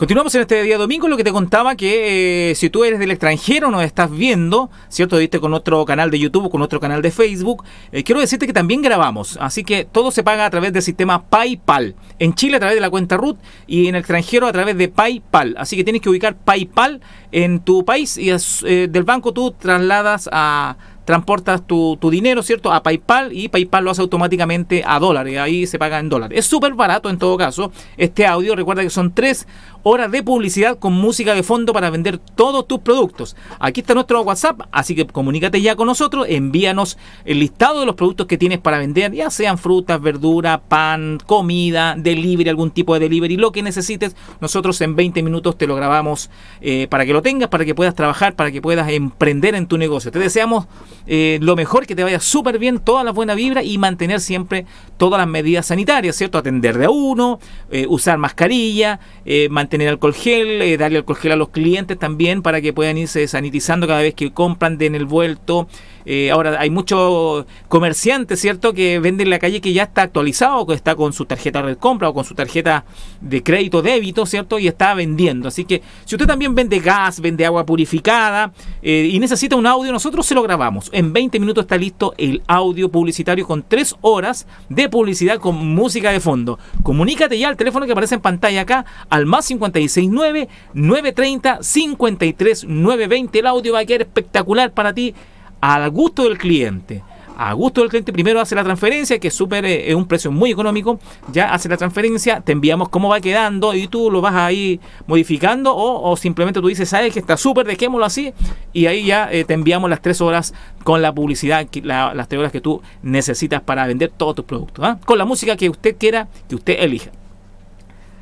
Continuamos en este día domingo, lo que te contaba que eh, si tú eres del extranjero, nos estás viendo, ¿cierto? Viste con otro canal de YouTube, con otro canal de Facebook. Eh, quiero decirte que también grabamos, así que todo se paga a través del sistema PayPal. En Chile a través de la cuenta RUT y en el extranjero a través de PayPal. Así que tienes que ubicar PayPal en tu país y eh, del banco tú trasladas a transportas tu, dinero, ¿cierto? A PayPal y PayPal lo hace automáticamente a dólares, ahí se paga en dólares. Es súper barato en todo caso este audio, recuerda que son tres horas de publicidad con música de fondo para vender todos tus productos. Aquí está nuestro WhatsApp, así que comunícate ya con nosotros, envíanos el listado de los productos que tienes para vender, ya sean frutas, verdura, pan, comida, delivery, algún tipo de delivery, lo que necesites. Nosotros en 20 minutos te lo grabamos eh, para que lo tengas, para que puedas trabajar, para que puedas emprender en tu negocio. Te deseamos eh, lo mejor, que te vaya súper bien, todas las buenas vibras y mantener siempre todas las medidas sanitarias, ¿cierto? Atender de a uno, eh, usar mascarilla, eh, mantener alcohol gel, darle alcohol gel a los clientes también para que puedan irse sanitizando cada vez que compran, den el vuelto. Eh, ahora hay muchos comerciantes, ¿cierto?, que venden en la calle que ya está actualizado, que está con su tarjeta de compra o con su tarjeta de crédito débito, ¿cierto?, y está vendiendo. Así que si usted también vende gas, vende agua purificada eh, y necesita un audio, nosotros se lo grabamos. En 20 minutos está listo el audio publicitario con 3 horas de publicidad con música de fondo. Comunícate ya al teléfono que aparece en pantalla acá al más 569 930 53920 El audio va a quedar espectacular para ti al gusto del cliente. A gusto del cliente, primero hace la transferencia, que es súper, eh, es un precio muy económico. Ya hace la transferencia, te enviamos cómo va quedando y tú lo vas ahí modificando o, simplemente tú dices, sabes que está súper, dejémoslo así y ahí ya eh, te enviamos las tres horas con la publicidad, las tres horas que tú necesitas para vender todos tus productos. ¿ah? Con la música que usted quiera, que usted elija.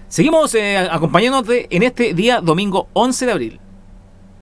Seguimos eh, acompañándote en este día domingo 11 de abril.